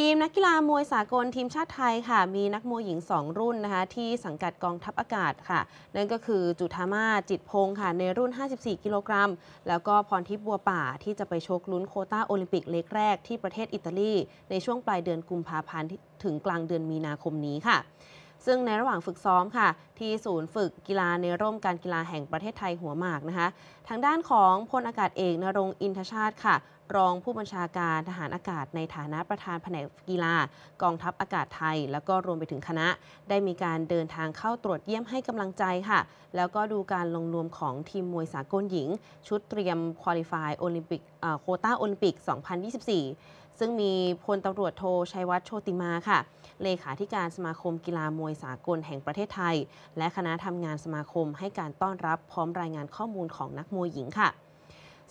ทีมนักกีฬามวยสากล ทีมชาติไทยค่ะมีนักมวยหญิง 2 รุ่นนะคะที่สังกัดกองทัพอากาศค่ะนั่นก็คือจุธามาจิตพงค์ค่ะในรุ่น 54 กิโลกรัม แล้วก็พรทิพย์บัวป่าที่จะไปชกลุ้นโคต้าโอลิมปิกเล็กแรก ที่ประเทศอิตาลี ในช่วงปลายเดือนกุมภาพันธ์ถึงกลางเดือนมีนาคมนี้ค่ะ ซึ่งในระหว่างฝึกซ้อมค่ะที่ศูนย์ฝึกกีฬาในร่มการกีฬาแห่งประเทศไทยหัวหมากนะคะทางด้านของพลอากาศเอกนรงอินทชาติค่ะรองผู้บัญชาการทหารอากาศในฐานะประธานแผนกกีฬา กองทัพอากาศไทย แล้วก็รวมไปถึงคณะ ได้มีการเดินทางเข้าตรวจเยี่ยมให้กำลังใจค่ะ แล้วก็ดูการลงนวมของทีมมวยสากลหญิง ชุดเตรียมคุริฟายโอลิมปิกโคต้าโอลิมปิก 2024 ซึ่งมีพลตำรวจโทชัยวัฒน์โชติมาค่ะ เลขาธิการสมาคมกีฬามวยสากลแห่งประเทศไทย และคณะทำงานสมาคมให้การต้อนรับพร้อมรายงานข้อมูลของนักมวยหญิงค่ะ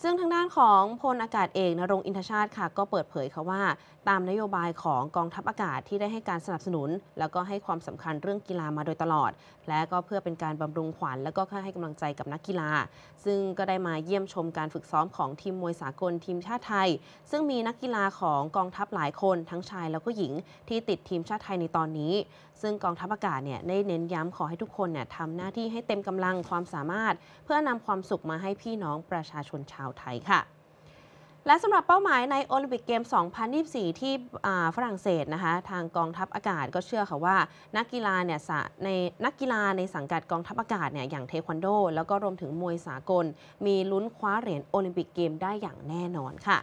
ซึ่งทางด้านของ พลอากาศเอกนรงอินทชาติค่ะ ก็เปิดเผยค่ะว่า ตามนโยบายของกองทัพอากาศที่ได้ให้การสนับสนุนแล้วก็ให้ความสำคัญเรื่องกีฬามาโดยตลอด และก็เพื่อเป็นการบำรุงขวัญและก็ให้กำลังใจกับนักกีฬา ซึ่งก็ได้มาเยี่ยมชมการฝึกซ้อมของทีมมวยสากลทีมชาติไทย ซึ่งมีนักกีฬาของกองทัพหลายคน ทั้งชายแล้วก็หญิงที่ติดทีมชาติไทยในตอนนี้ ซึ่งกองทัพอากาศเนี่ยได้เน้นย้ำขอให้ทุกคนเนี่ยทำหน้าที่ให้เต็มกำลังความสามารถ เพื่อนำความสุขมาให้พี่น้องประชาชนชาวาวไทยค่ะและสำหรับเป้าหมายในโอลิมปิกเกม 2024 ที่ฝรั่งเศสนะคะทางกองทัพอากาศก็เชื่อค่ะว่า นักกีฬาเนี่ยในนักกีฬาในสังกัดกองทัพอากาศเนี่ยอย่างเทควันโดแล้วก็รวมถึงมวยสากล มีลุ้นคว้าเหรียญโอลิมปิกเกมได้อย่างแน่นอนค่ะ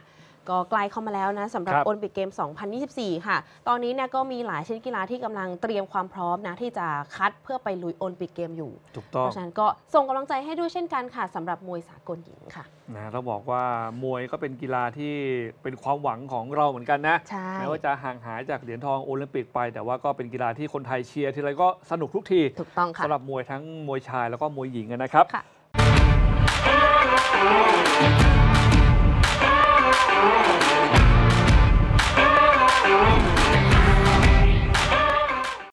ก็ใกล้เข้ามาแล้วนะสำหรับโอลิมปิกเกม 2024 ค่ะ ตอนนี้เนี่ยก็มีหลายชนิดกีฬาที่กำลังเตรียมความพร้อมนะ ที่จะคัดเพื่อไปลุยโอลิมปิกเกมอยู่ถูกต้องเพราะฉะนั้นก็ส่งกำลังใจให้ด้วยเช่นกันค่ะสำหรับมวยสากลหญิงค่ะนะเราบอกว่ามวยก็เป็นกีฬาที่เป็นความหวังของเราเหมือนกันนะแม้ว่าจะห่างหายจากเหรียญทองโอลิมปิกไปแต่ว่าก็เป็นกีฬาที่คนไทยเชียร์ทีไรก็สนุกทุกทีถูกต้องค่ะสำหรับมวยทั้งมวยชายแล้วก็มวยหญิงนะครับ